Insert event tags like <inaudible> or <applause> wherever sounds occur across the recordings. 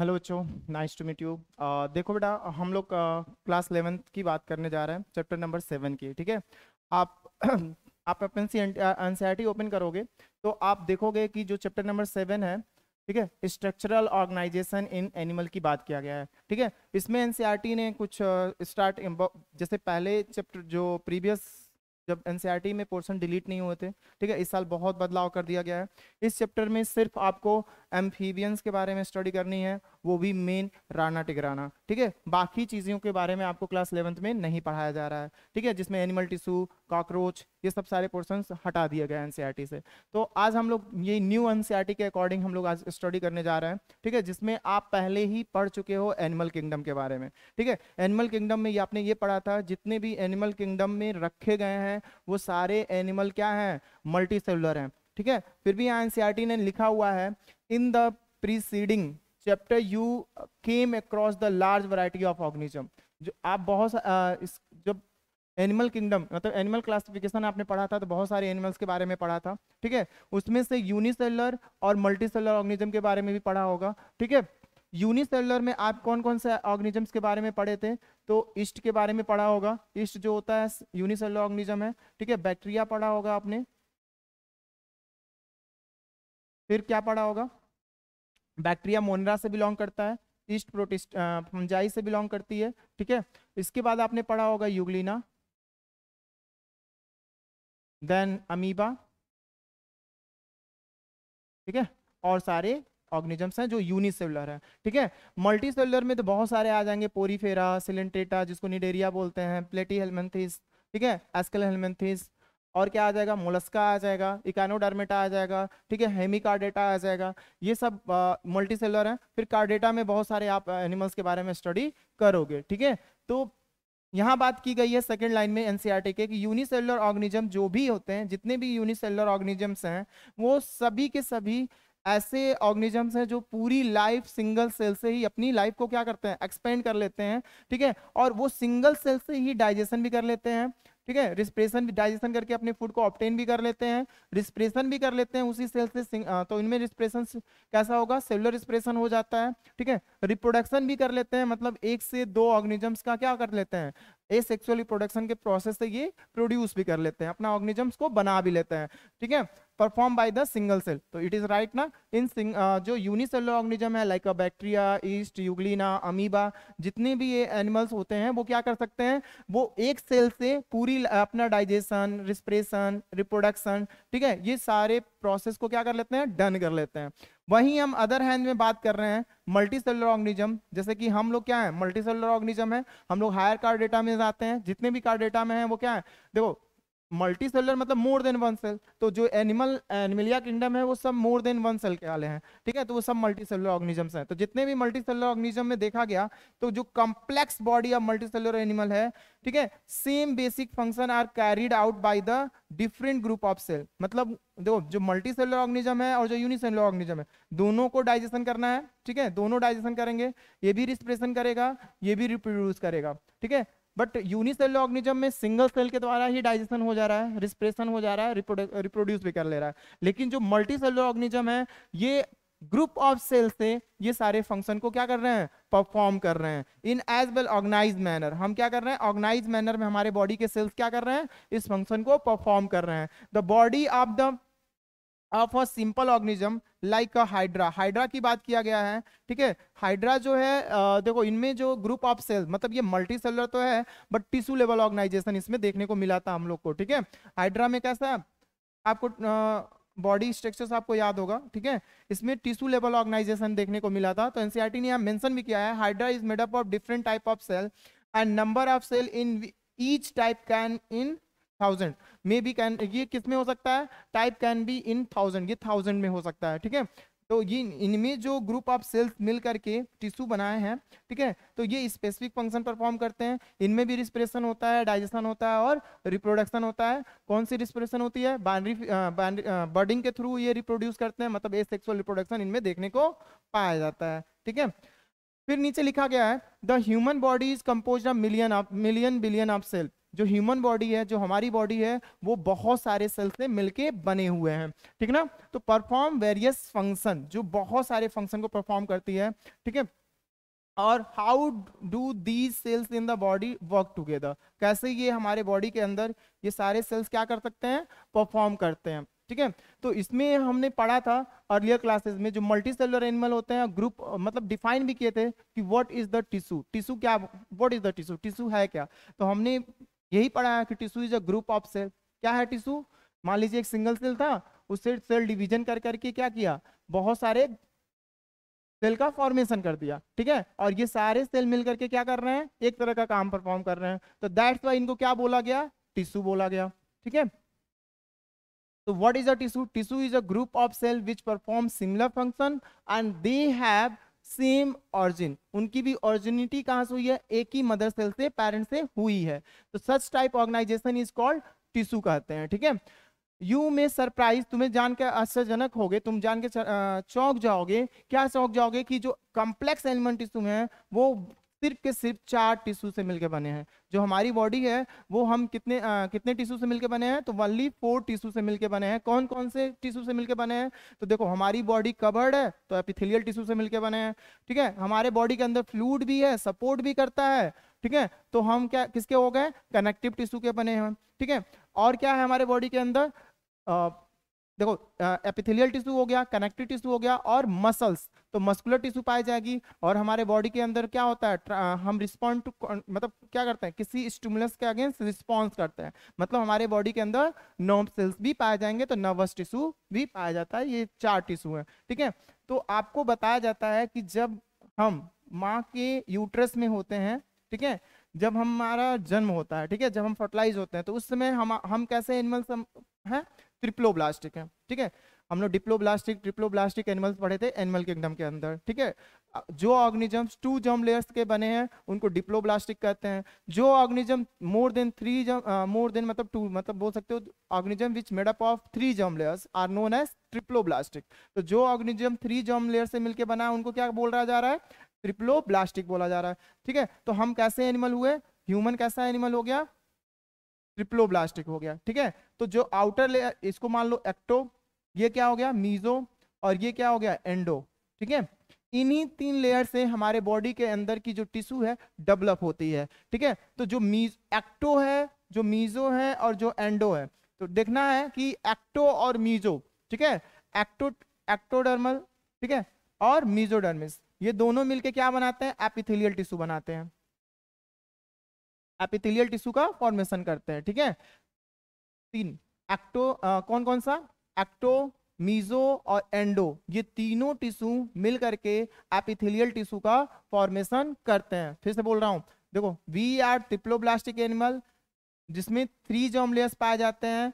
Hello बच्चों nice to meet you देखो बेटा हम लोग क्लास uh, इलेवेंथ की बात करने जा रहे हैं चैप्टर नंबर सेवन की ठीक है आप <clears throat> आप अपन सी एनसीआरटी ओपन करोगे तो आप देखोगे कि जो चैप्टर नंबर सेवन है ठीक है स्ट्रक्चरल ऑर्गेनाइजेशन इन एनिमल की बात किया गया है ठीक है इसमें एन ने कुछ स्टार्ट uh, जैसे पहले चैप्टर जो प्रीवियस जब एन में पोर्सन डिलीट नहीं हुए थे ठीक है इस साल बहुत बदलाव कर दिया गया है इस चैप्टर में सिर्फ आपको एम्फीबियंस के बारे में स्टडी करनी है वो भी मेन राना टिगराना ठीक है बाकी चीज़ों के बारे में आपको क्लास इलेवंथ में नहीं पढ़ाया जा रहा है ठीक है जिसमें एनिमल टिश्यू कॉकरोच ये सब सारे पोर्सन हटा दिए गए एन से तो आज हम लोग ये न्यू एन के अकॉर्डिंग हम लोग आज स्टडी करने जा रहे हैं ठीक है जिसमें आप पहले ही पढ़ चुके हो एनिमल किंगडम के बारे में ठीक है एनिमल किंगडम में ये आपने ये पढ़ा था जितने भी एनिमल किंगडम में रखे गए हैं वो सारे एनिमल क्या हैं मल्टी सेलुलर हैं ठीक है फिर भी यहाँ एनसीईआरटी e ने लिखा हुआ है in the preceding chapter you came across the large variety of organism जो आप बहुत आ, इस जब एनिमल किंगडम मतलब एनिमल क्लासिफिकेशन आपने पढ़ा था तो बहुत सारे एनिमल्स के बारे में पढ़ा था ठीक है उसमें से यूनिसेलर और मल्टीसेलर ऑर्गेनिज्म के बारे में भी पढ़ा होगा ठीक है यूनिसेलर में आप कौन कौन से ऑर्गेनिजम्स के बारे में पढ़े थे तो ईस्ट के बारे में पढ़ा होगा ईस्ट जो होता है यूनिसेलर ऑर्गेनिज्म है ठीक है बैक्टीरिया पढ़ा होगा आपने फिर क्या पढ़ा होगा बैक्टीरिया मोनरा से बिलोंग करता है ईस्ट प्रोटिस्ट फंजाई से बिलोंग करती है ठीक है इसके बाद आपने पढ़ा होगा यूगलिना देन अमीबा ठीक है और सारे ऑर्गेनिजम्स हैं जो यूनिसेलुलर है ठीक है मल्टी सेलुलर में तो बहुत सारे आ जाएंगे पोरीफेरा सिलेंटेटा जिसको निडेरिया बोलते हैं प्लेटी हेलमेंथिस ठीक है एस्कल हेलमेंथिस और क्या आ जाएगा मोलस्का आ जाएगा इकानोडर्मेटा आ जाएगा ठीक है कार्डेटा आ जाएगा ये सब मल्टी सेलर है फिर कार्डेटा में बहुत सारे आप एनिमल्स के बारे में स्टडी करोगे ठीक है तो यहाँ बात की गई है सेकेंड लाइन में एनसीआरटी e के कि यूनिसेलुलर ऑर्गेनिज्म जो भी होते हैं जितने भी यूनिसेलुलर ऑर्गेनिजम्स हैं वो सभी के सभी ऐसे ऑर्गेनिजम्स हैं जो पूरी लाइफ सिंगल सेल से ही अपनी लाइफ को क्या करते हैं एक्सपेंड कर लेते हैं ठीक है और वो सिंगल सेल से ही डाइजेशन भी कर लेते हैं ठीक है रिस्प्रेशन डाइजेशन करके अपने फूड को ऑप्टेन भी कर लेते हैं रिस्प्रेशन भी कर लेते हैं उसी सेल से तो इनमें रिस्प्रेशन कैसा होगा सेलुलर रिस्प्रेशन हो जाता है ठीक है रिप्रोडक्शन भी कर लेते हैं मतलब एक से दो ऑर्गेनिजम्स का क्या कर लेते हैं ए सेक्सुअल रिप्रोडक्शन के प्रोसेस से ये प्रोड्यूस भी कर लेते हैं अपना ऑर्गेनिजम्स को बना भी लेते हैं ठीक है perform by the single cell तो इट इज राइट ना इन सिंग, जो यूनिसेलर ऑर्गेनिज्म है like a bacteria yeast euglena amoeba जितने भी ये एनिमल्स होते हैं वो क्या कर सकते हैं वो एक सेल से पूरी uh, अपना डाइजेशन रिस्परेशन रिप्रोडक्शन ठीक है ये सारे प्रोसेस को क्या कर लेते हैं डन कर लेते हैं वहीं हम अदर हैंड में बात कर रहे हैं मल्टी सेलर ऑर्गेनिज्म जैसे कि हम लोग क्या है मल्टी सेलर ऑर्गेनिज्म है हम लोग हायर कार्ड डेटा में जाते हैं जितने भी कार्ड डेटा में है वो क्या है देखो मल्टी सेलर मतलब मोर देन वन सेल तो जो एनिमल एनिमलिया किंगडम है वो सब मोर देन वन सेल के वाले हैं ठीक है तो वो सब मल्टी सेलर ऑर्गेनिजम्स हैं तो जितने भी मल्टी सेलर ऑर्गेनिज्म में देखा गया तो जो complex body of multicellular animal है ठीक है same basic function are carried out by the different group of cell मतलब देखो जो मल्टी सेलर ऑर्गेनिज्म है और जो यूनिसेलर ऑर्गेनिज्म है दोनों को डाइजेशन करना है ठीक है दोनों डाइजेशन करेंगे ये भी रिस्प्रेशन करेगा ये भी रिप्रोड्यूस करेगा ठीक है बट यूनिसेल ऑर्गेनिज्म में सिंगल सेल के द्वारा ही डाइजेशन हो जा रहा है रिस्प्रेशन हो जा रहा है रिप्रोड्यूस भी कर ले रहा है लेकिन जो मल्टी सेल ऑर्गेनिज्म है ये ग्रुप ऑफ सेल से ये सारे फंक्शन को क्या कर रहे हैं परफॉर्म कर रहे हैं in as well organise manner हम क्या कर रहे हैं ऑर्गेनाइज मैनर में हमारे बॉडी के सेल्स क्या कर रहे हैं इस फंक्शन को परफॉर्म कर रहे हैं the body of the of a simple organism like a hydra hydra की बात किया गया है ठीक है हाइड्रा जो है देखो इनमें जो ग्रुप ऑफ सेल मतलब ये मल्टी सेलर तो है बट टिश्यू लेवल ऑर्गेनाइजेशन इसमें देखने को मिला था हम लोग को ठीक है हाइड्रा में कैसा आपको बॉडी स्ट्रक्चर्स आपको याद होगा ठीक है इसमें टिश्यू लेवल ऑर्गेनाइजेशन देखने को मिला था तो एनसीईआरटी e ने यहाँ मेंशन भी किया है hydra is made up of different type of cell and number of cell in each type can in thousand may be can ये किस में हो सकता है type can be in thousand ये थाउजेंड में हो सकता है ठीक है तो ये इनमें जो ग्रुप ऑफ सेल्स मिल करके टिश्यू बनाए हैं ठीक है तो ये स्पेसिफिक फंक्शन परफॉर्म करते हैं इनमें भी रिस्परेशन होता है डाइजेशन होता है और रिप्रोडक्शन होता है कौन सी रिस्परेशन होती है बाइनरी बर्डिंग के थ्रू ये रिप्रोड्यूस करते हैं मतलब ए सेक्सुअल रिप्रोडक्शन इनमें देखने को पाया जाता है ठीक है फिर नीचे लिखा गया है the human body is compose of million of million billion of cell जो ह्यूमन बॉडी है जो हमारी बॉडी है वो बहुत सारे सेल्स से मिलके बने हुए हैं ठीक ना तो परफॉर्म वेरियस फंक्शन जो बहुत सारे फंक्शन को परफॉर्म करती है ठीक है और how do these cells in the body work together कैसे ये हमारे बॉडी के अंदर ये सारे सेल्स क्या कर सकते हैं परफॉर्म करते हैं ठीक है तो इसमें हमने पढ़ा था अर्लियर क्लासेस में जो मल्टी सेलर एनिमल होते हैं ग्रुप मतलब डिफाइन भी किए थे कि what is the tissue tissue क्या what is the tissue tissue है क्या तो हमने यही पढ़ाया कि tissue is a group of cell क्या है टिश्यू मान लीजिए एक सिंगल सेल था उससे सेल डिवीजन कर करके क्या किया बहुत सारे सेल का फॉर्मेशन कर दिया ठीक है और ये सारे सेल मिल करके क्या कर रहे हैं एक तरह का काम परफॉर्म कर रहे हैं तो दैट्स वाई इनको क्या बोला गया टिश्यू बोला गया ठीक है तो what is a tissue? Tissue is a group of cell which perform similar function and they have same origin उनकी भी ऑरिजिनिटी कहाँ से हुई है एक ही मदर सेल से पेरेंट से हुई है तो such type organization is called tissue कहते हैं ठीक है यू में सरप्राइज तुम्हें जान के आश्चर्यजनक गए तुम जान के चौंक जाओगे क्या चौंक जाओगे कि जो कॉम्प्लेक्स एलिमेंट टिश्यू है वो सिर्फ के सिर्फ चार टिश्यू से मिलकर बने हैं जो हमारी बॉडी है वो हम कितने आ, कितने टिश्यू से मिलकर बने हैं तो वनली फोर टिश्यू से मिलकर बने हैं कौन कौन से टिश्यू से मिलकर बने हैं तो देखो हमारी बॉडी कवर्ड है तो एपिथेलियल टिश्यू से मिलकर बने हैं ठीक है हमारे बॉडी के अंदर फ्लूड भी है सपोर्ट भी करता है ठीक है तो हम क्या किसके हो गए कनेक्टिव टिश्यू के बने हैं ठीक है और क्या है हमारे बॉडी के अंदर देखो एपिथेलियल टिश्यू हो गया कनेक्टिव टिश्यू हो गया और मसल्स तो मस्कुलर टिश्यू पाई जाएगी और हमारे बॉडी के अंदर क्या होता है हम रिस्पॉन्ड टू मतलब क्या करते हैं किसी स्टूमुलस के अगेंस्ट रिस्पॉन्स करते हैं मतलब हमारे बॉडी के अंदर नर्व सेल्स भी पाए जाएंगे तो नर्वस टिश्यू भी पाया जाता है ये चार टिश्यू है ठीक है तो आपको बताया जाता है कि जब हम माँ के यूट्रस में होते हैं ठीक है जब हमारा जन्म होता है ठीक है जब हम फर्टिलाइज होते हैं तो उस समय हम हम कैसे एनिमल्स हैं ट्रिप्लोब्लास्टिक है ठीक है हम लोग डिप्लोब्लास्टिक ट्रिप्लोब्लास्टिक एनिमल्स पढ़े थे एनिमल किंगडम के अंदर ठीक है जो ऑर्गेनिजम्स टू जम लेयर्स के बने हैं उनको डिप्लोब्लास्टिक कहते हैं जो ऑर्गेनिज्म मोर देन थ्री जम मोर देन मतलब टू मतलब बोल सकते हो organism which made up of three germ layers are known as triploblastic तो जो ऑर्गेनिज्म थ्री जम लेयर से मिलकर बना है उनको क्या बोल रहा जा रहा है ट्रिप्लोब्लास्टिक बोला जा रहा है ठीक है तो हम कैसे एनिमल हुए ह्यूमन कैसा एनिमल हो गया ट्रिप्लोब्लास्टिक हो गया ठीक है तो जो आउटर लेयर इसको मान लो एक्टो ये क्या हो गया मीजो और ये क्या हो गया एंडो ठीक है इन्हीं तीन लेयर से हमारे बॉडी के अंदर की जो टिश्यू है डेवलप होती है ठीक है तो जो मीज एक्टो है जो मीजो है और जो एंडो है तो देखना है कि एक्टो और मीजो ठीक है एक्टो एक्टोडर्मल ठीक है और मीजोडर्मिस ये दोनों मिलके क्या बनाते हैं एपिथेलियल टिश्यू बनाते हैं एपिथिलियल टिश्यू का फॉर्मेशन करते हैं ठीक है तीन एक्टो आ, कौन कौन सा एक्टो मीजो और एंडो ये तीनों टिश्यू मिल करके एपिथिलियल टिश्यू का फॉर्मेशन करते हैं फिर से बोल रहा हूँ देखो वी आर ट्रिप्लोब्लास्टिक एनिमल जिसमें थ्री जॉम लेयर्स पाए जाते हैं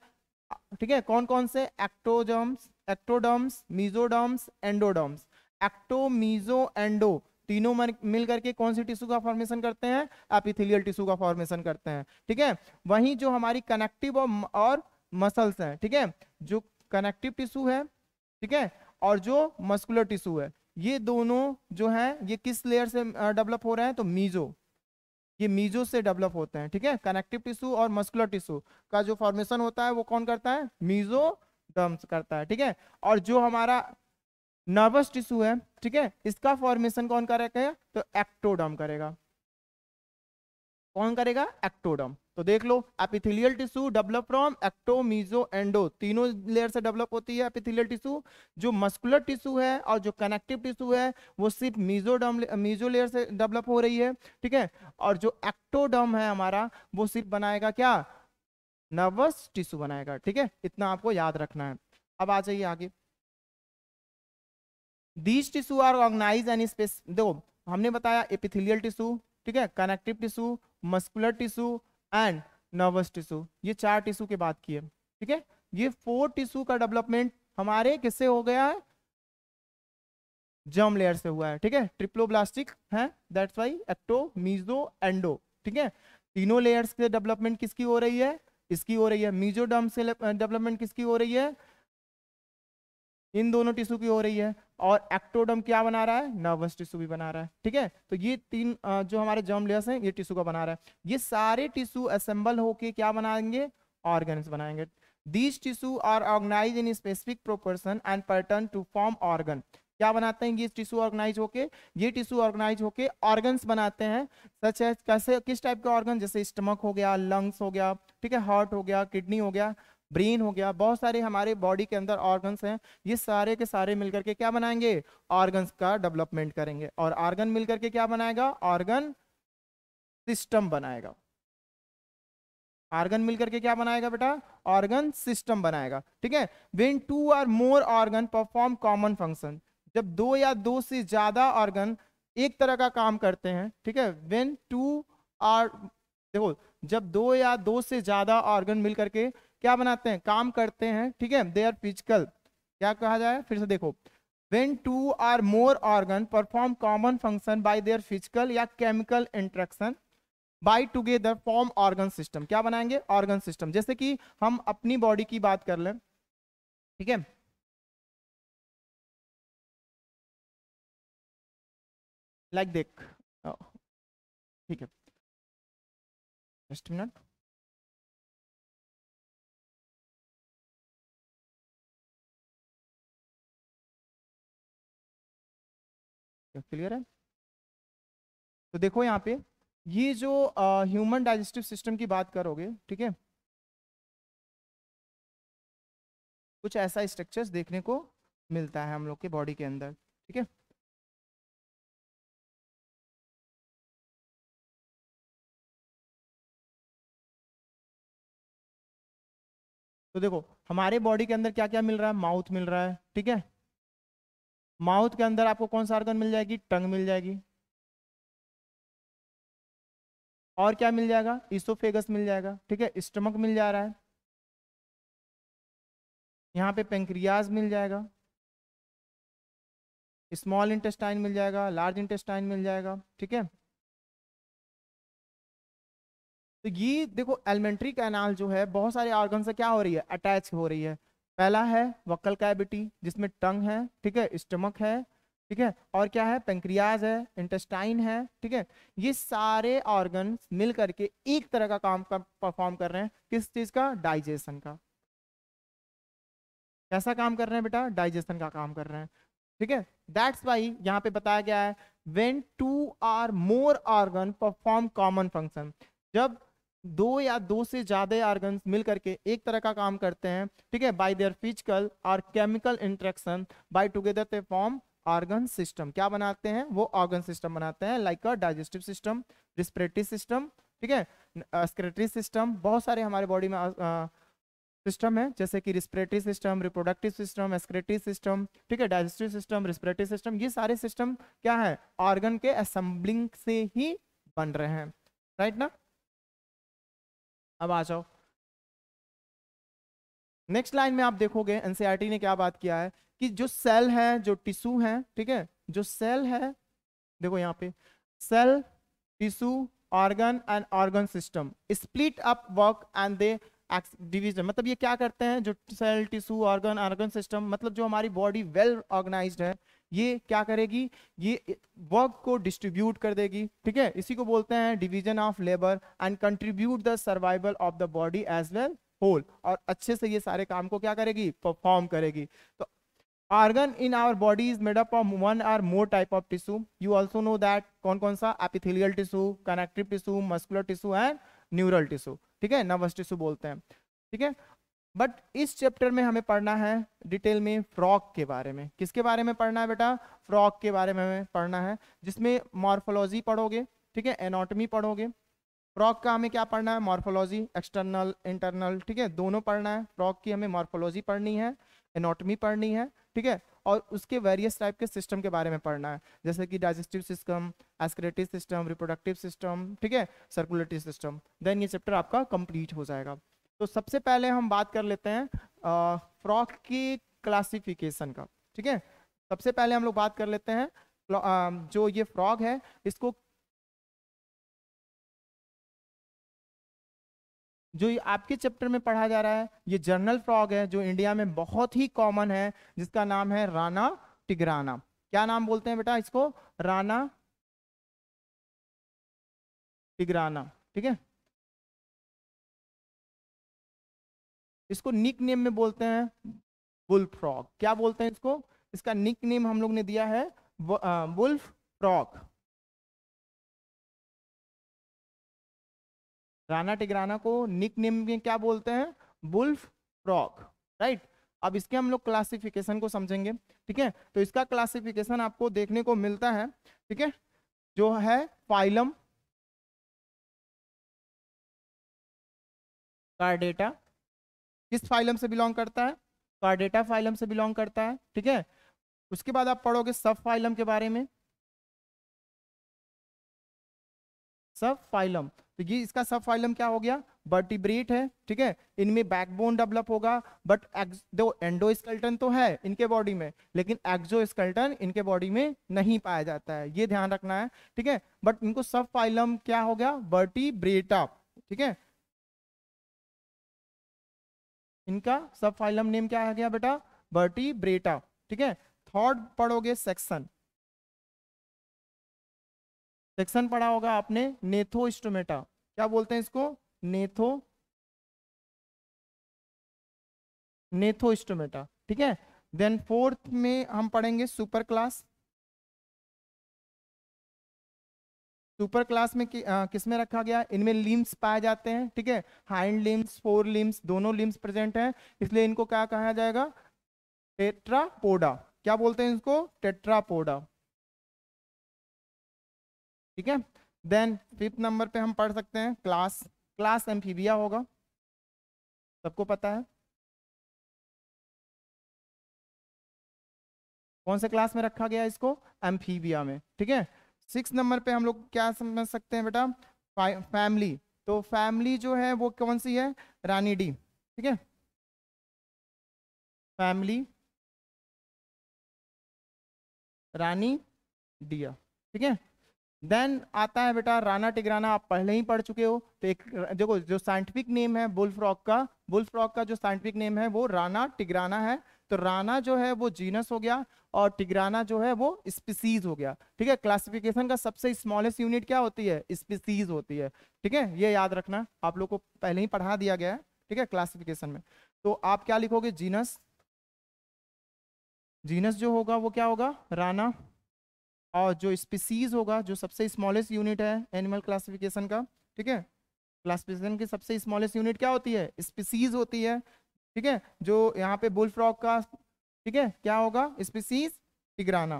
ठीक है कौन कौन से ectoderms ectoderms mesoderms endoderms ecto meso endo तीनों मन मिल करके कौन सी टिश्यू का फॉर्मेशन करते हैं एपिथेलियल टिश्यू का फॉर्मेशन करते हैं ठीक है वहीं जो हमारी कनेक्टिव और, और मसल्स हैं ठीक है ठीके? जो कनेक्टिव टिश्यू है ठीक है और जो मस्कुलर टिश्यू है ये दोनों जो हैं ये किस लेयर से डेवलप हो रहे हैं तो मीजो ये मीजो से डेवलप होते हैं ठीक है कनेक्टिव टिश्यू और मस्कुलर टिश्यू का जो फॉर्मेशन होता है वो कौन करता है मीजो डर्म्स करता है ठीक है और जो हमारा नर्वस टिश्यू है ठीक है इसका फॉर्मेशन कौन करेगा तो एक्टोडम करेगा कौन करेगा एक्टोडम तो देख लो epithelial tissue develop from ecto meso endo तीनों लेयर से डेवलप होती है एपिथेलियल टिश्यू जो मस्कुलर टिश्यू है और जो कनेक्टिव टिश्यू है वो सिर्फ मीजोडम मीजो लेयर से डेवलप हो रही है ठीक है और जो एक्टोडम है हमारा वो सिर्फ बनाएगा क्या नर्वस टिश्यू बनाएगा ठीक है इतना आपको याद रखना है अब आ जाइए आगे these tissue are organize an space देखो हमने बताया एपिथिलियल टिश्यू ठीक है connective tissue muscular tissue and nervous tissue ये चार टिश्यू की बात की है ठीक है ये फोर टिश्यू का डेवलपमेंट हमारे किससे हो गया है जर्म लेयर से हुआ है ठीक है ट्रिप्लोब्लास्टिक है that's why ecto meso endo ठीक है तीनों लेयर्स से डेवलपमेंट किसकी हो रही है इसकी हो रही है मीजोडर्म से डेवलपमेंट uh, किसकी हो रही है इन दोनों टिश्यू की हो रही है और एक्टोडम क्या बना रहा है नर्वस टिश्यू भी बना रहा है ठीक है तो ये तीन जो हमारे जर्म लेयर्स हैं ये टिश्यू का बना रहा है ये सारे टिश्यू असेंबल होके क्या बनाएंगे ऑर्गन्स बनाएंगे these tissue are organize in specific proportion and pattern to form organ क्या बनाते हैं ये टिश्यू ऑर्गेनाइज होके ये टिश्यू ऑर्गेनाइज होके ऑर्गन्स बनाते हैं सच है कैसे किस टाइप के ऑर्गन जैसे स्टमक हो गया लंग्स हो गया ठीक है हार्ट हो गया किडनी हो गया ब्रेन हो गया बहुत सारे हमारे बॉडी के अंदर ऑर्गन्स हैं ये सारे के सारे मिलकर के क्या बनाएंगे ऑर्गन्स का डेवलपमेंट करेंगे और ऑर्गन मिलकर के क्या बनाएगा ऑर्गन सिस्टम बनाएगा ऑर्गन मिलकर के क्या बनाएगा बेटा ऑर्गन सिस्टम बनाएगा ठीक है when two or more organ perform common function जब दो या दो से ज्यादा ऑर्गन एक तरह का काम करते हैं ठीक है वेन टू आर देखो जब दो या दो से ज्यादा ऑर्गन मिलकर के क्या बनाते हैं काम करते हैं ठीक है दे आर फिजिकल क्या कहा जाए फिर से देखो when two or more organ perform common function by their physical या chemical interaction by together form organ system क्या बनाएंगे ऑर्गन सिस्टम जैसे कि हम अपनी बॉडी की बात कर लें ठीक है लाइक देख oh, ठीक है जस्ट मिनट क्लियर है तो देखो यहाँ पे ये जो ह्यूमन डाइजेस्टिव सिस्टम की बात करोगे ठीक है कुछ ऐसा स्ट्रक्चर्स देखने को मिलता है हम लोग के बॉडी के अंदर ठीक है तो देखो हमारे बॉडी के अंदर क्या क्या मिल रहा है माउथ मिल रहा है ठीक है माउथ के अंदर आपको कौन सा ऑर्गन मिल जाएगी टंग मिल जाएगी और क्या मिल जाएगा इसोफेगस मिल जाएगा ठीक है स्टमक मिल जा रहा है यहाँ पे पेंक्रियाज मिल जाएगा स्मॉल इंटेस्टाइन मिल जाएगा लार्ज इंटेस्टाइन मिल जाएगा ठीक है तो ये देखो एलिमेंट्री कैनाल जो है बहुत सारे ऑर्गन से क्या हो रही है अटैच हो रही है पहला है वक्ल कैविटी जिसमें टंग है ठीक है स्टमक है ठीक है और क्या है पेंक्रियाज है इंटेस्टाइन है ठीक है ये सारे ऑर्गन मिल करके एक तरह का काम का परफॉर्म कर रहे हैं किस चीज का डाइजेशन का कैसा काम कर रहे हैं बेटा डाइजेशन का काम कर रहे हैं ठीक है दैट्स वाई यहाँ पे बताया गया है when two or more organ perform common function जब दो या दो से ज्यादा आर्गन मिल करके एक तरह का काम करते हैं ठीक है बाई देयर फिजिकल और chemical interaction by together they form organ system क्या बनाते हैं वो ऑर्गन सिस्टम बनाते हैं like a digestive system respiratory system ठीक है स्क्रेटरी सिस्टम बहुत सारे हमारे बॉडी में सिस्टम है जैसे कि respiratory system reproductive system excretory system ठीक है डाइजेस्टिव सिस्टम रिस्परेटरी सिस्टम ये सारे सिस्टम क्या है ऑर्गन के असेंबलिंग से ही बन रहे हैं राइट ना अब आ जाओ नेक्स्ट लाइन में आप देखोगे एनसीआर e ने क्या बात किया है कि जो सेल है जो टिश्यू है ठीक है जो सेल है देखो यहाँ पे cell tissue organ and organ system split up work and they division मतलब ये क्या करते हैं जो cell tissue organ organ system मतलब जो हमारी बॉडी वेल ऑर्गेनाइज्ड है ये क्या करेगी ये वर्क को डिस्ट्रीब्यूट कर देगी ठीक है इसी को बोलते हैं division of labour and contribute the survival of the body as well whole और अच्छे से ये सारे काम को क्या करेगी परफॉर्म करेगी तो organ in our body is made up of one or more type of tissue you also know that कौन कौन सा epithelial tissue connective tissue muscular tissue and neural tissue ठीक है नर्वस टिश्यू बोलते हैं ठीक है बट इस चैप्टर में हमें पढ़ना है डिटेल में फ्रॉक के बारे में किसके बारे में पढ़ना है बेटा फ्रॉक के बारे में हमें पढ़ना है जिसमें मॉर्फोलॉजी पढ़ोगे ठीक है एनाटॉमी पढ़ोगे फ्रॉक का हमें क्या पढ़ना है मॉर्फोलॉजी एक्सटर्नल इंटरनल ठीक है दोनों पढ़ना है फ्रॉक की हमें मॉर्फोलॉजी पढ़नी है एनाटॉमी पढ़नी है ठीक है और उसके वेरियस टाइप के सिस्टम के बारे में पढ़ना है जैसे कि digestive system excretive system reproductive system ठीक है सर्कुलेटरी सिस्टम देन ये चैप्टर आपका कंप्लीट हो जाएगा तो सबसे पहले हम बात कर लेते हैं फ्रॉक की क्लासिफिकेशन का ठीक है सबसे पहले हम लोग बात कर लेते हैं जो ये फ्रॉग है इसको जो ये आपके चैप्टर में पढ़ा जा रहा है ये जर्नल फ्रॉग है जो इंडिया में बहुत ही कॉमन है जिसका नाम है राना टिगराना क्या नाम बोलते हैं बेटा इसको राना टिगराना ठीक है इसको निक नेम में बोलते हैं बुल फ्रॉग क्या बोलते हैं इसको इसका निक नेम हम लोग ने दिया है बुल्फ फ्रॉग राना टिगराना को निक नेम में क्या बोलते हैं बुल्फ फ्रॉग राइट अब इसके हम लोग क्लासिफिकेशन को समझेंगे ठीक है तो इसका क्लासिफिकेशन आपको देखने को मिलता है ठीक है जो है फाइलम कार्डेटा किस फाइलम से बिलोंग करता है कार्डेटा फाइलम से बिलोंग करता है ठीक है उसके बाद आप पढ़ोगे सब फाइलम के बारे में सब फाइलम तो ये इसका सब फाइलम क्या हो गया बर्टिब्रेट है ठीक है इनमें बैकबोन डेवलप होगा बट दो स्कल्टन तो है इनके बॉडी में लेकिन स्कल्टन इनके बॉडी में नहीं पाया जाता है ये ध्यान रखना है ठीक है बट इनको सब फाइलम क्या हो गया बर्टिब्रेटा ठीक है इनका सब फाइलम नेम क्या आ गया बेटा बर्टी ब्रेटा ठीक है थर्ड पढ़ोगे सेक्शन सेक्शन पढ़ा होगा आपने नेथो नेथोस्टोमेटा क्या बोलते हैं इसको नेथो इस्टोमेटा ठीक है देन फोर्थ में हम पढ़ेंगे सुपर क्लास सुपर क्लास में कि, आ, किस में रखा गया इनमें लिम्स पाए जाते हैं ठीक है हाइंड लिम्स फोर लिम्स दोनों लिम्स प्रेजेंट हैं इसलिए इनको क्या कहा जाएगा टेट्रापोडा क्या बोलते हैं इसको टेट्रापोडा ठीक है देन फिफ्थ नंबर पे हम पढ़ सकते हैं क्लास क्लास एम्फीबिया होगा सबको पता है कौन से क्लास में रखा गया इसको एम्फीबिया में ठीक है सिक्स नंबर पे हम लोग क्या समझ सकते हैं बेटा फैमिली तो फैमिली जो है वो कौन सी है रानी डी ठीक है फैमिली रानी डिया ठीक है देन आता है बेटा राना टिगराना आप पहले ही पढ़ चुके हो तो एक देखो जो साइंटिफिक नेम है बुल फ्रॉक का बुल फ्रॉक का जो साइंटिफिक नेम है वो राना टिगराना है तो राना जो है वो जीनस हो गया और टिगराना जो है वो स्पीसीज हो गया ठीक है क्लासिफिकेशन का सबसे स्मॉलेस्ट यूनिट क्या होती है स्पीसीज होती है ठीक है ये याद रखना आप लोग को पहले ही पढ़ा दिया गया है ठीक है क्लासिफिकेशन में तो आप क्या लिखोगे जीनस जीनस जो होगा वो क्या होगा राना और जो स्पीसीज होगा जो सबसे स्मॉलेस्ट यूनिट है एनिमल क्लासिफिकेशन का ठीक है क्लासिफिकेशन की सबसे स्मॉलेस्ट यूनिट क्या होती है स्पीसीज होती है ठीक है जो यहाँ पे बुल फ्रॉक का ठीक है क्या होगा स्पीसीज टिगराना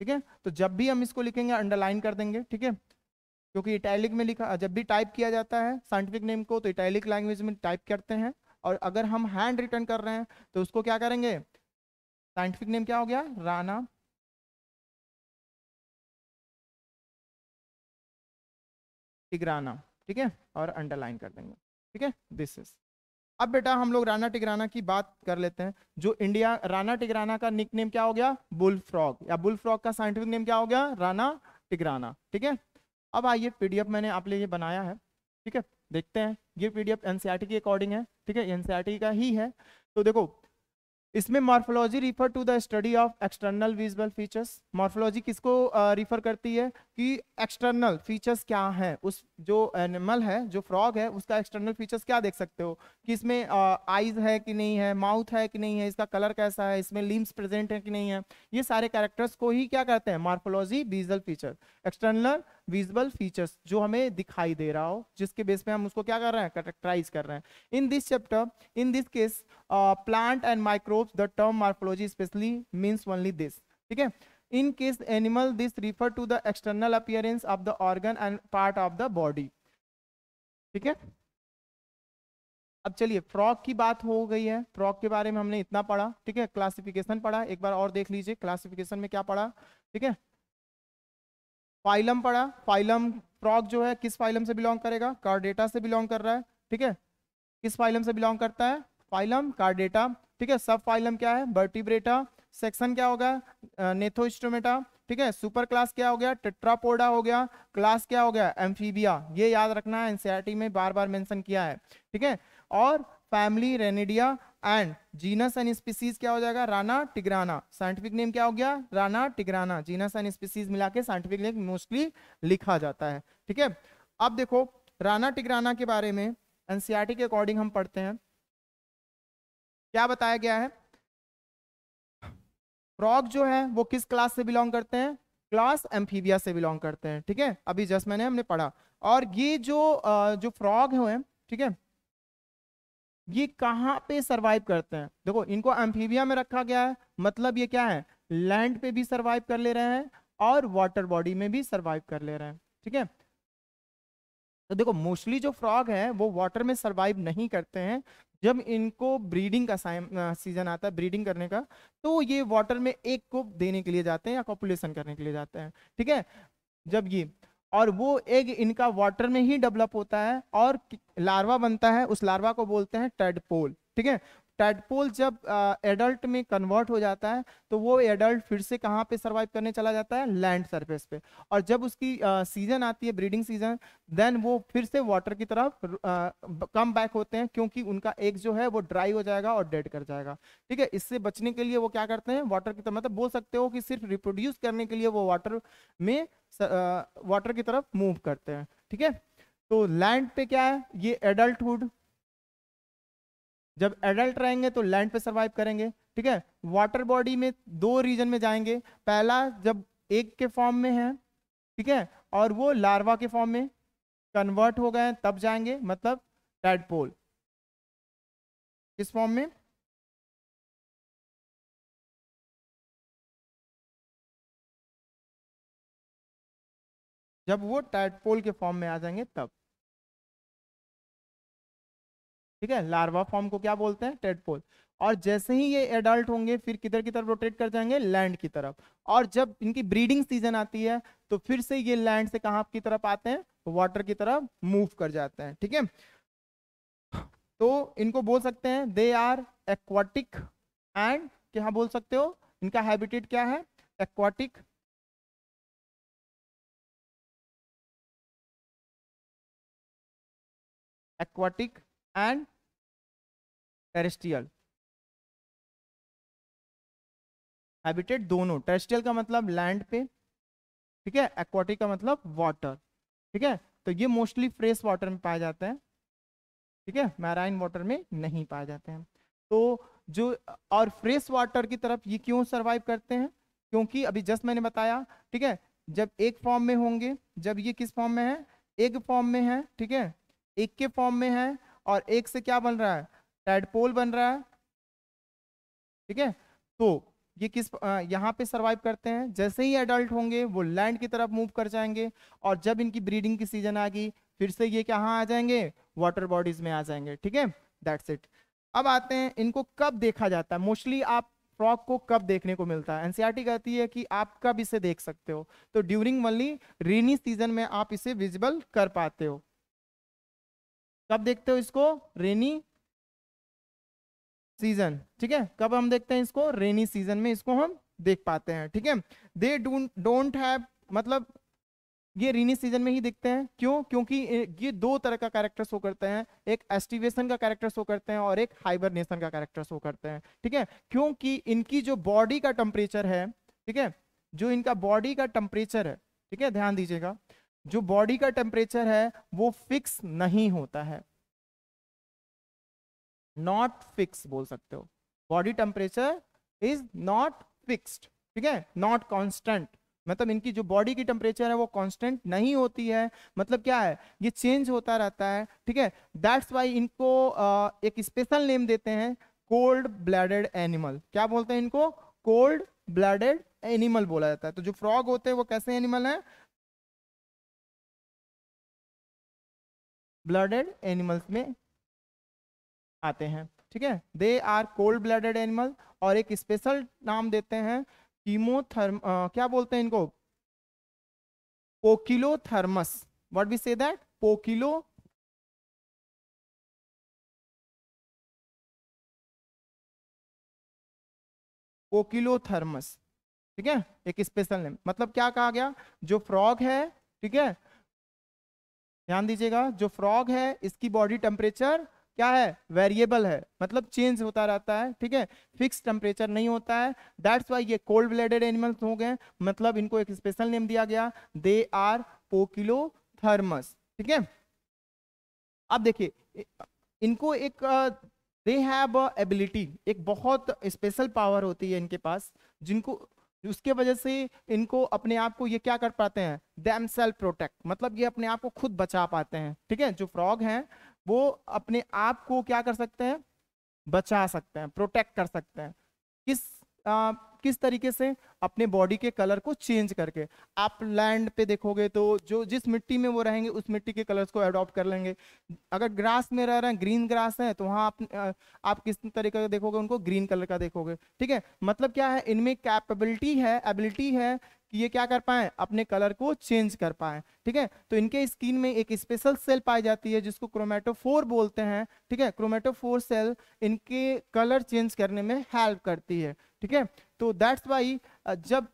ठीक है तो जब भी हम इसको लिखेंगे अंडरलाइन कर देंगे ठीक है क्योंकि इटैलिक में लिखा जब भी टाइप किया जाता है साइंटिफिक नेम को तो इटैलिक लैंग्वेज में टाइप करते हैं और अगर हम हैंड रिटर्न कर रहे हैं तो उसको क्या करेंगे साइंटिफिक नेम क्या हो गया राना टिगराना ठीक है और अंडरलाइन कर देंगे ठीक है दिस इज अब बेटा हम लोग राना टिगराना की बात कर लेते हैं जो इंडिया राना टिगराना का निक नेम क्या हो गया बुल फ्रॉग या बुल फ्रॉग का साइंटिफिक नेम क्या हो गया राना टिगराना ठीक है अब आइए पीडीएफ मैंने आप लिए बनाया है ठीक है देखते हैं ये पीडीएफ एनसीआरटी e के अकॉर्डिंग है ठीक है एनसीआरटी e का ही है तो देखो इसमें morphology refer to the study of external visual features morphology किसको रिफर uh, करती है कि एक्सटर्नल फीचर्स क्या हैं उस जो एनिमल है जो फ्रॉग है उसका एक्सटर्नल फीचर्स क्या देख सकते हो कि इसमें आईज uh, है कि नहीं है माउथ है कि नहीं है इसका कलर कैसा है इसमें लिम्स प्रेजेंट है कि नहीं है ये सारे कैरेक्टर्स को ही क्या कहते हैं morphology visual feature external visual features जो हमें दिखाई दे रहा हो जिसके बेस पे हम उसको क्या कर रहे हैं कैरेक्टराइज कर रहे हैं in this chapter in this case plant and microbes the term morphology specially means only this ठीक है in case animal this refer to the external appearance of the organ and part of the body ठीक है अब चलिए frock की बात हो गई है फ्रॉक के बारे में हमने इतना पढ़ा ठीक है क्लासिफिकेशन पढ़ा एक बार और देख लीजिए क्लासिफिकेशन में क्या पढ़ा ठीक है फाइलम पढ़ा फाइलम फ्रॉग जो है किस फाइलम से बिलोंग करेगा कार्डेटा से बिलोंग कर रहा है ठीक है किस फाइलम से बिलोंग करता है फाइलम कार्डेटा ठीक है सब फाइलम क्या है बर्टिब्रेटा सेक्शन क्या होगा नेथोस्टोमेटा ठीक है सुपर क्लास क्या हो गया टेट्रापोडा हो गया क्लास क्या हो गया एम्फीबिया ये याद रखना है एनसीईआरटी में बार बार मेंशन किया है ठीक है और family Ranidae and genus and species क्या हो जाएगा राना टिग्राना साइंटिफिक नेम क्या हो गया Rana tigrina genus and species मिला के साइंटिफिक नेम मोस्टली लिखा जाता है ठीक है अब देखो राना टिग्राना के बारे में एनसीआरटी के अकॉर्डिंग हम पढ़ते हैं क्या बताया गया है फ्रॉग जो है वो किस क्लास से बिलोंग करते हैं क्लास एम्फीबिया से बिलोंग करते हैं ठीक है अभी जस्ट मैंने हमने पढ़ा और ये जो जो फ्रॉग हुए ठीक है ये कहाँ पे सरवाइव करते हैं देखो इनको एम्फीबिया में रखा गया है मतलब ये क्या है लैंड पे भी सर्वाइव कर ले रहे हैं और वाटर बॉडी में भी सर्वाइव कर ले रहे हैं ठीक है तो देखो मोस्टली जो फ्रॉग है वो वाटर में सर्वाइव नहीं करते हैं जब इनको ब्रीडिंग का सीजन आता है ब्रीडिंग करने का तो ये वाटर में एक को देने के लिए जाते हैं या पॉपुलेशन करने के लिए जाते हैं ठीक है जब ये और वो एग इनका वाटर में ही डेवलप होता है और लार्वा बनता है उस लार्वा को बोलते हैं टेडपोल ठीक है टैडपोल जब एडल्ट में कन्वर्ट हो जाता है तो वो एडल्ट फिर से कहाँ पे सर्वाइव करने चला जाता है लैंड सरफेस पे और जब उसकी सीजन आती है ब्रीडिंग सीजन देन वो फिर से वाटर की तरफ कम बैक होते हैं क्योंकि उनका एक जो है वो ड्राई हो जाएगा और डेड कर जाएगा ठीक है इससे बचने के लिए वो क्या करते हैं वाटर की तरफ मतलब बोल सकते हो कि सिर्फ रिप्रोड्यूस करने के लिए वो वाटर में वाटर की तरफ मूव करते हैं ठीक है तो लैंड पे क्या है ये एडल्टुड जब एडल्ट रहेंगे तो लैंड पे सर्वाइव करेंगे ठीक है वाटर बॉडी में दो रीजन में जाएंगे पहला जब एक के फॉर्म में है ठीक है और वो लार्वा के फॉर्म में कन्वर्ट हो गए तब जाएंगे मतलब डेडपोल किस फॉर्म में जब वो टैटपोल के फॉर्म में आ जाएंगे तब ठीक है लार्वा फॉर्म को क्या बोलते हैं टेडपोल और जैसे ही ये एडल्ट होंगे फिर किधर की तरफ रोटेट कर जाएंगे लैंड की तरफ और जब इनकी ब्रीडिंग सीजन आती है तो फिर से ये लैंड से कहा की तरफ आते हैं वाटर की तरफ मूव कर जाते हैं ठीक है तो इनको बोल सकते हैं दे आर एक्वाटिक एंड क्या बोल सकते हो इनका हैबिटेट क्या है aquatic aquatic and terrestrial habitat दोनों टेरेस्ट्रियल का मतलब लैंड पे ठीक है एक्वाटिक का मतलब वाटर ठीक है तो ये मोस्टली फ्रेश वाटर में पाए जाते हैं ठीक है मैराइन वाटर में नहीं पाए जाते हैं तो जो और फ्रेश वाटर की तरफ ये क्यों सर्वाइव करते हैं क्योंकि अभी जस्ट मैंने बताया ठीक है जब एक फॉर्म में होंगे जब ये किस फॉर्म में है एक फॉर्म में है ठीक है एक के फॉर्म में है और एक से क्या बन रहा है टैडपोल बन रहा है ठीक है तो ये किस यहाँ पे सरवाइव करते हैं जैसे ही एडल्ट होंगे वो लैंड की तरफ मूव कर जाएंगे और जब इनकी ब्रीडिंग की सीजन आ गई फिर से ये कहाँ आ जाएंगे वाटर बॉडीज में आ जाएंगे ठीक है दैट्स इट अब आते हैं इनको कब देखा जाता है मोस्टली आप फ्रॉक को कब देखने को मिलता है एनसीईआरटी e कहती है कि आप कब इसे देख सकते हो तो ड्यूरिंग वनली रेनी सीजन में आप इसे विजिबल कर पाते हो कब देखते हो इसको रेनी सीजन ठीक है कब हम देखते हैं इसको रेनी सीजन में इसको हम देख पाते हैं ठीक है दे डोंट हैव मतलब ये रेनी सीजन में ही देखते हैं क्यों क्योंकि ये दो तरह का कैरेक्टर शो करते हैं एक एस्टिवेशन का कैरेक्टर शो करते हैं और एक हाइबरनेशन का कैरेक्टर शो करते हैं ठीक है क्योंकि इनकी जो बॉडी का टेम्परेचर है ठीक है जो इनका बॉडी का टेम्परेचर है ठीक है ध्यान दीजिएगा जो बॉडी का टेम्परेचर है वो फिक्स नहीं होता है नॉट फिक्स बोल सकते हो body temperature is not fixed ठीक है नॉट कॉन्स्टेंट मतलब इनकी जो बॉडी की टेम्परेचर है वो कांस्टेंट नहीं होती है मतलब क्या है ये चेंज होता रहता है ठीक है दैट्स वाई इनको आ, एक स्पेशल नेम देते हैं कोल्ड ब्लडेड एनिमल क्या बोलते हैं इनको कोल्ड ब्लडेड एनिमल बोला जाता है तो जो फ्रॉग होते हैं वो कैसे एनिमल है ब्लडेड एनिमल्स में आते हैं ठीक है they are cold blooded animal और एक स्पेशल नाम देते हैं कीमोथर्म क्या बोलते हैं इनको poikilotherms what we say that poikilo poikilotherms ठीक है एक स्पेशल नेम मतलब क्या कहा गया जो फ्रॉग है ठीक है ध्यान दीजिएगा जो फ्रॉग है इसकी बॉडी टेम्परेचर क्या है वेरिएबल है मतलब चेंज होता रहता है ठीक है फिक्स टेम्परेचर नहीं होता है दैट्स वाई ये कोल्ड ब्लडेड एनिमल्स हो गए मतलब इनको एक स्पेशल नेम दिया गया दे आर पोकिलो थर्मस ठीक है अब देखिए इनको एक दे हैव एबिलिटी एक बहुत स्पेशल पावर होती है इनके पास जिनको उसके वजह से इनको अपने आप को ये क्या कर पाते हैं दैम सेल्फ प्रोटेक्ट मतलब ये अपने आप को खुद बचा पाते हैं ठीक है जो फ्रॉग हैं वो अपने आप को क्या कर सकते हैं बचा सकते हैं प्रोटेक्ट कर सकते हैं किस किस तरीके से अपने बॉडी के कलर को चेंज करके आप लैंड पे देखोगे तो जो जिस मिट्टी में वो रहेंगे उस मिट्टी के कलर्स को अडॉप्ट कर लेंगे अगर ग्रास में रह रहे हैं ग्रीन ग्रास है तो वहाँ आप, आप किस तरीके का देखोगे उनको ग्रीन कलर का देखोगे ठीक है मतलब क्या है इनमें कैपेबिलिटी है एबिलिटी है कि ये क्या कर पाए अपने कलर को चेंज कर पाए ठीक है तो इनके स्किन में एक स्पेशल सेल पाई जाती है जिसको क्रोमेटोफोर बोलते हैं ठीक है क्रोमेटोफोर सेल इनके कलर चेंज करने में हेल्प करती है ठीक है तो दैट्स वाई जब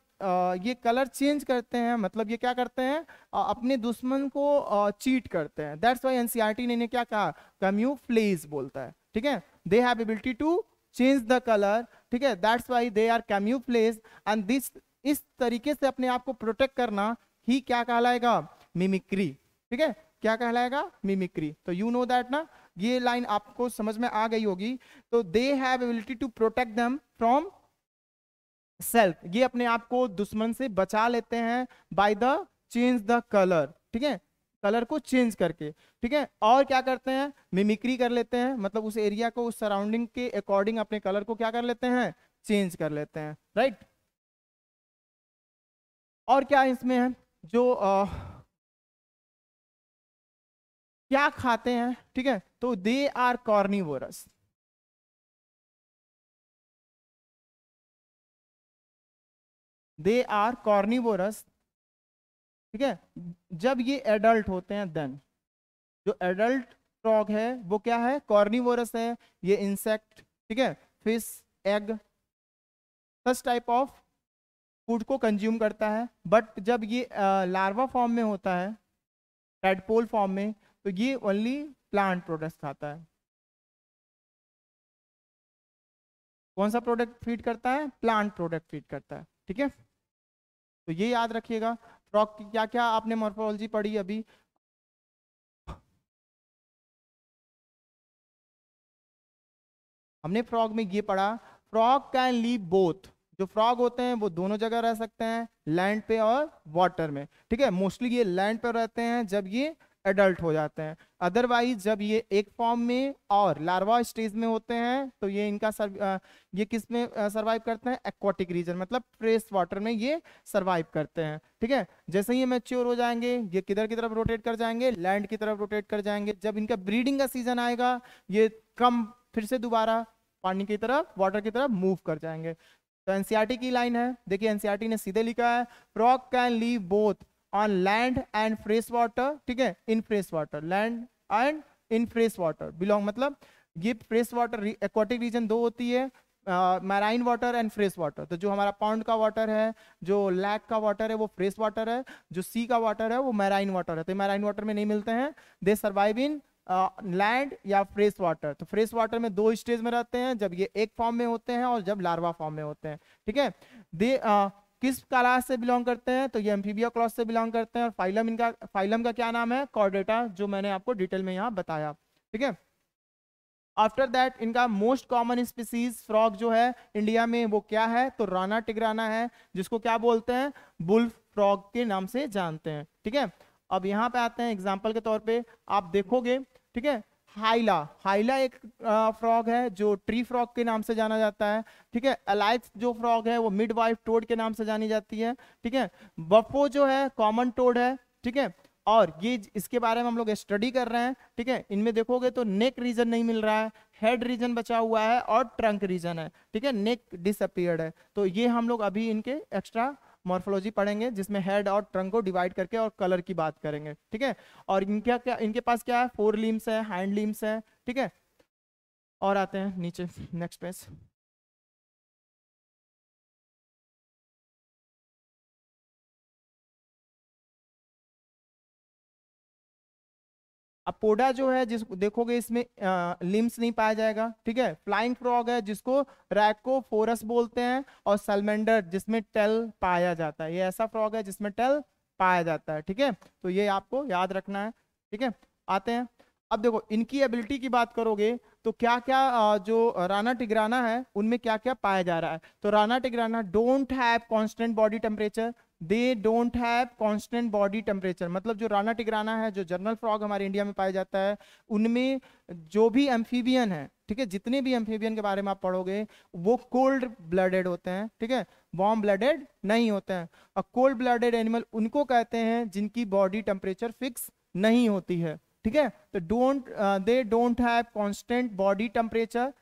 ये कलर चेंज करते हैं मतलब ये क्या करते हैं अपने दुश्मन को चीट करते हैं दैट्स वाई एनसीआरटी ने क्या कहा कम्यू फ्लेज बोलता है ठीक है they have ability to change the colour ठीक है that's why they are camouflage and this इस तरीके से अपने आप को प्रोटेक्ट करना ही क्या कहलाएगा मिमिक्री ठीक है क्या कहलाएगा मिमिक्री तो यू नो दैट ना ये लाइन आपको समझ में आ गई होगी तो they have ability to protect them from self ये अपने आप को दुश्मन से बचा लेते हैं by the change the colour ठीक है कलर को चेंज करके ठीक है और क्या करते हैं मिमिक्री कर लेते हैं मतलब उस एरिया को उस सराउंडिंग के अकॉर्डिंग अपने कलर को क्या कर लेते हैं चेंज कर लेते हैं राइट और क्या इसमें है जो आ, क्या खाते हैं ठीक है तो they are carnivorous they are carnivorous ठीक है जब ये एडल्ट होते हैं देन जो एडल्ट फ्रॉग है वो क्या है कॉर्निवोरस है ये इंसेक्ट ठीक है fish egg such type of food को कंज्यूम करता है बट जब ये लार्वा फॉर्म में होता है रेडपोल फॉर्म में तो ये ओनली प्लांट प्रोडक्ट खाता है कौन सा प्रोडक्ट फीड करता है प्लांट प्रोडक्ट फीड करता है ठीक है तो ये याद रखिएगा फ्रॉक की क्या क्या आपने मॉर्फोलॉजी पढ़ी अभी हमने फ्रॉग में ये पढ़ा फ्रॉग कैन लीव बोथ जो फ्रॉग होते हैं वो दोनों जगह रह सकते हैं लैंड पे और वाटर में ठीक है मोस्टली ये लैंड पे रहते हैं जब ये एडल्ट हो जाते हैं अदरवाइज जब ये एक फॉर्म में और लार्वा स्टेज में होते हैं तो ये इनका सर, ये किस में सर्वाइव करते हैं एक्वाटिक रीजन मतलब फ्रेश वाटर में ये सर्वाइव करते हैं ठीक है जैसे ही मेच्योर हो जाएंगे ये किधर की तरफ रोटेट कर जाएंगे लैंड की तरफ रोटेट कर जाएंगे जब इनका ब्रीडिंग का सीजन आएगा ये कम फिर से दोबारा पानी की तरफ वाटर की तरफ मूव कर जाएंगे तो एनसीआरटी की लाइन है देखिए एनसीआरटी ने सीधे लिखा है frog can live both on land and fresh water ठीक है in fresh water land and in fresh water belong मतलब ये फ्रेश वाटर एक्वाटिक रीजन दो होती है marine water and fresh water तो जो हमारा पाउंड का वाटर है जो लैक का वाटर है वो फ्रेश वाटर है जो सी का वाटर है वो मैराइन वाटर है तो मैराइन वाटर में नहीं मिलते हैं दे सर्वाइव इन लैंड या फ्रेश वाटर तो फ्रेश वाटर में दो स्टेज में रहते हैं जब ये एक फॉर्म में होते हैं और जब लार्वा फॉर्म में होते हैं ठीक है दे किस क्लास से बिलोंग करते हैं तो ये एम्फीबिया क्लॉस से बिलोंग करते हैं और फाइलम इनका फाइलम का क्या नाम है कॉर्डेटा जो मैंने आपको डिटेल में यहाँ बताया ठीक है आफ्टर दैट इनका मोस्ट कॉमन स्पीसीज फ्रॉग जो है इंडिया में वो क्या है तो राना टिगराना है जिसको क्या बोलते हैं बुल्फ फ्रॉग के नाम से जानते हैं ठीक है अब यहाँ पे आते हैं एग्जाम्पल के तौर पर आप देखोगे ठीक है हाइला हाइला एक फ्रॉग है जो ट्री फ्रॉग के नाम से जाना जाता है ठीक है अलाइथ जो फ्रॉग है वो मिड वाइफ टोड के नाम से जानी जाती है ठीक है बफो जो है कॉमन टोड है ठीक है और ये इसके बारे में हम लोग स्टडी कर रहे हैं ठीक है इनमें देखोगे तो नेक रीजन नहीं मिल रहा है हेड रीजन बचा हुआ है और ट्रंक रीजन है ठीक है नेक डिसअपियर्ड है तो ये हम लोग अभी इनके एक्स्ट्रा मॉर्फोलॉजी पढ़ेंगे जिसमें हेड और ट्रंक को डिवाइड करके और कलर की बात करेंगे ठीक है और इनके क्या इनके पास क्या है फोर लिम्स है हैंड लिम्स है ठीक है और आते हैं नीचे नेक्स्ट पेज अब पोडा जो है जिस देखोगे इसमें लिम्स नहीं पाया जाएगा ठीक है फ्लाइंग फ्रॉग है जिसको रैको फोरस बोलते हैं और सलमेंडर जिसमें टेल पाया जाता है ये ऐसा फ्रॉग है जिसमें टेल पाया जाता है ठीक है तो ये आपको याद रखना है ठीक है आते हैं अब देखो इनकी एबिलिटी की बात करोगे तो क्या क्या जो राना टिगराना है उनमें क्या क्या पाया जा रहा है तो Rana tigrina don't have constant body temperature they don't have constant body temperature मतलब जो राना टिगराना है जो जर्नल फ्रॉग हमारे इंडिया में पाया जाता है उनमें जो भी एम्फीबियन है ठीक है जितने भी एम्फीबियन के बारे में आप पढ़ोगे वो कोल्ड ब्लडेड होते हैं ठीक है वार्म ब्लडेड नहीं होते हैं और कोल्ड ब्लडेड एनिमल उनको कहते हैं जिनकी बॉडी टेम्परेचर फिक्स नहीं होती है ठीक है तो don't they don't have constant body temperature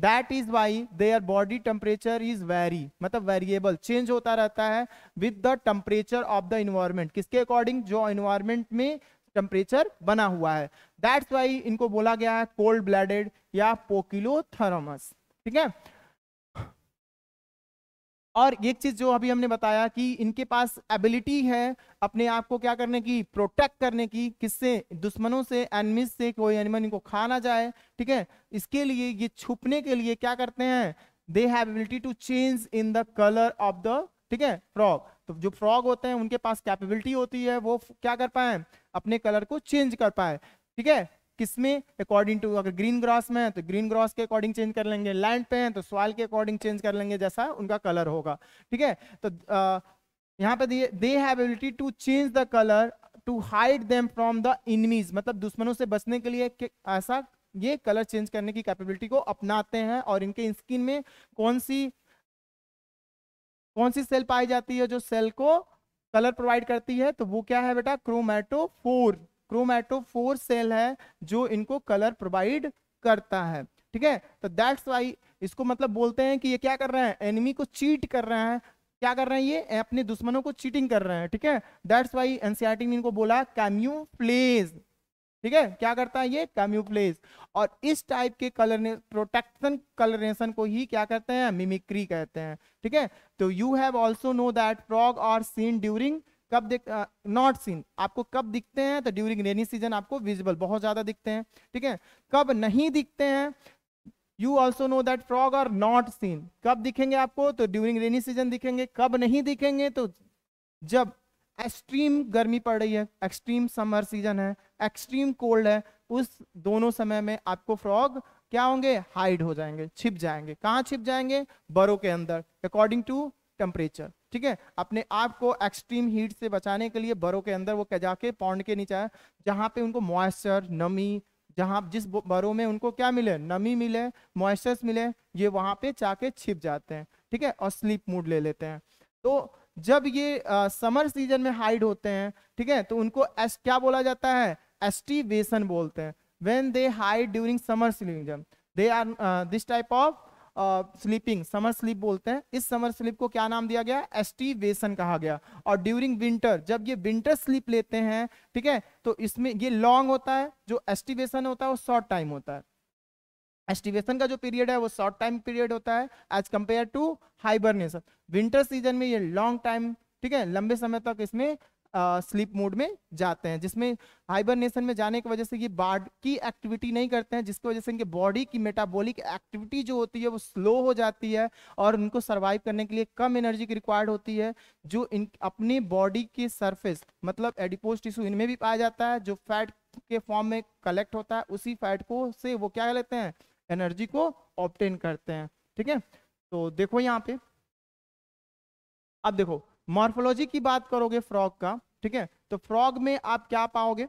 that is why their body temperature is very मतलब वेरिएबल चेंज होता रहता है with the temperature of the environment किसके अकॉर्डिंग जो इन्वायरमेंट में टेम्परेचर बना हुआ है दैट्स वाई इनको बोला गया है कोल्ड ब्लडेड या पोकिलोथर्मस ठीक है और एक चीज जो अभी हमने बताया कि इनके पास एबिलिटी है अपने आप को क्या करने की प्रोटेक्ट करने की किससे दुश्मनों से एनमिस से कोई एनिमल इनको खा ना जाए ठीक है इसके लिए ये छुपने के लिए क्या करते हैं they have ability to change in the colour of the ठीक है फ्रॉग तो जो फ्रॉग होते हैं उनके पास कैपेबिलिटी होती है वो क्या कर पाए अपने कलर को चेंज कर पाए ठीक है किसमें अकॉर्डिंग टू अगर ग्रीन ग्रास में है तो ग्रीन ग्रास के अकॉर्डिंग चेंज कर लेंगे लैंड पे हैं तो सॉइल के अकॉर्डिंग चेंज कर लेंगे जैसा उनका कलर होगा ठीक है तो आ, यहाँ पे they have ability to change the colour to hide them from the enemies मतलब दुश्मनों से बचने के लिए ऐसा ये कलर चेंज करने की कैपेबिलिटी को अपनाते हैं और इनके स्किन में कौन सी कौन सी सेल पाई जाती है जो सेल को कलर प्रोवाइड करती है तो वो क्या है बेटा क्रोमेटोफोर क्रोमेटोफोर सेल है जो इनको कलर प्रोवाइड करता है ठीक है तो दैट्स वाई इसको मतलब बोलते हैं कि ये क्या कर रहे हैं एनिमी को चीट कर रहे हैं क्या कर रहे हैं ये अपने दुश्मनों को चीटिंग कर रहे हैं ठीक है दैट्स वाई एनसीआरटी ने इनको बोला कैम्यूफ्लेज ठीक है क्या करता है ये कैम्यू और इस टाइप के कलर प्रोटेक्शन कलरेशन को ही क्या करते हैं मिमिक्री कहते हैं ठीक है तो you have also know that frog are seen during कब देख नॉट सीन आपको कब दिखते हैं तो ड्यूरिंग रेनी सीजन आपको विजिबल बहुत ज्यादा दिखते हैं ठीक है कब नहीं दिखते हैं you also know that frog are not seen कब दिखेंगे आपको तो ड्यूरिंग रेनी सीजन दिखेंगे कब नहीं दिखेंगे तो जब एक्सट्रीम गर्मी पड़ रही है एक्सट्रीम समर सीजन है एक्सट्रीम कोल्ड है उस दोनों समय में आपको फ्रॉग क्या होंगे हाइड हो जाएंगे छिप जाएंगे कहाँ छिप जाएंगे बरों के अंदर अकॉर्डिंग टू टेम्परेचर ठीक है अपने आप को एक्सट्रीम हीट से बचाने के लिए बरों के अंदर वो जाके पौंड के नीचे आए जहाँ पे उनको मॉइस्चर नमी जहाँ जिस बरों में उनको क्या मिले नमी मिले मॉइस्चर्स मिले ये वहाँ पे जाके छिप जाते हैं ठीक है और स्लीप मूड ले लेते हैं तो जब ये आ, समर सीजन में हाइड होते हैं ठीक है तो उनको एस क्या बोला जाता है एस्टिवेशन बोलते हैं when they hide during summer season they are this type of sleeping summer sleep बोलते हैं इस समर स्लीप को क्या नाम दिया गया एस्टिवेशन कहा गया और ड्यूरिंग विंटर जब ये विंटर स्लीप लेते हैं ठीक है तो इसमें ये लॉन्ग होता है जो एस्टिवेशन होता है वो शॉर्ट टाइम होता है एस्टिवेशन का जो पीरियड है वो शॉर्ट टाइम पीरियड होता है as compare to hibernation winter season में ये लॉन्ग टाइम ठीक है लंबे समय तक इसमें स्लीप मोड में जाते हैं जिसमें हाइबरनेशन में जाने की वजह से ये बाड की एक्टिविटी नहीं करते हैं जिसकी वजह से इनके बॉडी की मेटाबॉलिक एक्टिविटी जो होती है वो स्लो हो जाती है और उनको सर्वाइव करने के लिए कम एनर्जी की रिक्वायर्ड होती है जो इन अपनी बॉडी के सर्फेस मतलब एडिपोज टिश्यू इनमें भी पाया जाता है जो फैट के फॉर्म में कलेक्ट होता है उसी फैट को से वो क्या लेते हैं एनर्जी को ऑप्टेन करते हैं ठीक है तो देखो यहाँ पे अब देखो मॉर्फोलॉजी की बात करोगे फ्रॉग का ठीक है तो फ्रॉग में आप क्या पाओगे